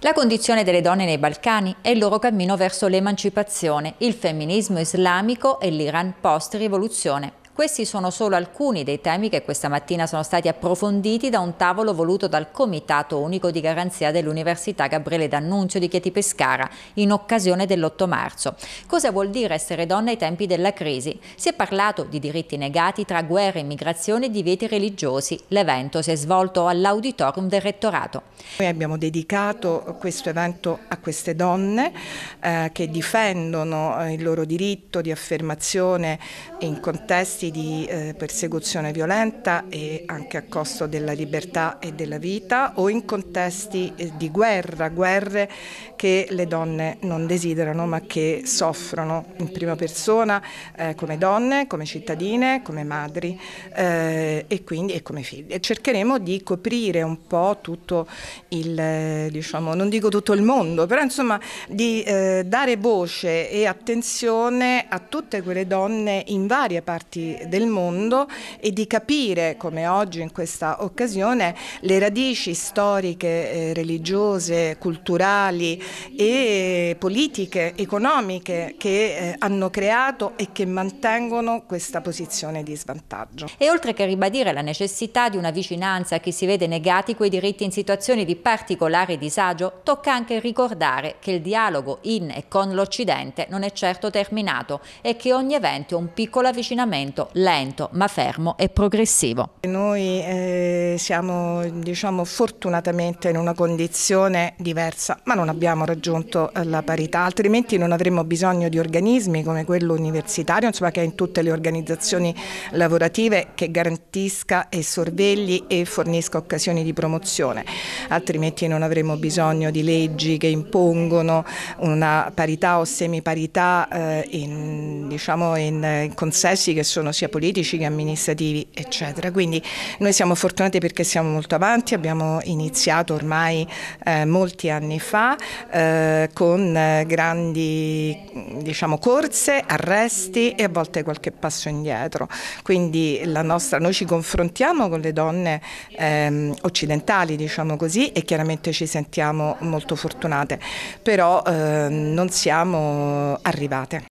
La condizione delle donne nei Balcani e il loro cammino verso l'emancipazione, il femminismo islamico e l'Iran post-rivoluzione. Questi sono solo alcuni dei temi che questa mattina sono stati approfonditi da un tavolo voluto dal Comitato Unico di Garanzia dell'Università Gabriele D'Annunzio di Chieti Pescara in occasione dell'8 marzo. Cosa vuol dire essere donna ai tempi della crisi? Si è parlato di diritti negati tra guerra, immigrazione e divieti religiosi. L'evento si è svolto all'auditorium del rettorato. Noi abbiamo dedicato questo evento a queste donne eh, che difendono il loro diritto di affermazione in contesti reati di eh, persecuzione violenta e anche a costo della libertà e della vita o in contesti eh, di guerra, guerre che le donne non desiderano ma che soffrono in prima persona eh, come donne, come cittadine, come madri eh, e quindi e come figlie. Cercheremo di coprire un po' tutto il, eh, diciamo, non dico tutto il mondo, però insomma di eh, dare voce e attenzione a tutte quelle donne in varie parti del mondo e di capire, come oggi in questa occasione, le radici storiche, eh, religiose, culturali e politiche, economiche che eh, hanno creato e che mantengono questa posizione di svantaggio. E oltre che ribadire la necessità di una vicinanza a chi si vede negati quei diritti in situazioni di particolare disagio, tocca anche ricordare che il dialogo in e con l'Occidente non è certo terminato e che ogni evento è un piccolo avvicinamento lento ma fermo e progressivo. Noi eh, siamo diciamo, fortunatamente in una condizione diversa, ma non abbiamo raggiunto eh, la parità, altrimenti non avremmo bisogno di organismi come quello universitario, insomma, che è in tutte le organizzazioni lavorative che garantisca e sorvegli e fornisca occasioni di promozione, altrimenti non avremmo bisogno di leggi che impongono una parità o semiparità eh, in, diciamo, in, eh, in consessi che sono sia politici che amministrativi, eccetera. Quindi noi siamo fortunati perché siamo molto avanti, abbiamo iniziato ormai eh, molti anni fa eh, con eh, grandi diciamo, corse, arresti e a volte qualche passo indietro. Quindi nostra, noi ci confrontiamo con le donne ehm, occidentali, diciamo così, e chiaramente ci sentiamo molto fortunate, però eh, non siamo arrivate.